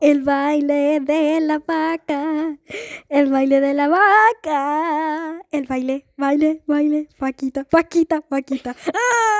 El baile de la vaca, el baile de la vaca, el baile, baile, baile, faquita, faquita, faquita. ¡Ah!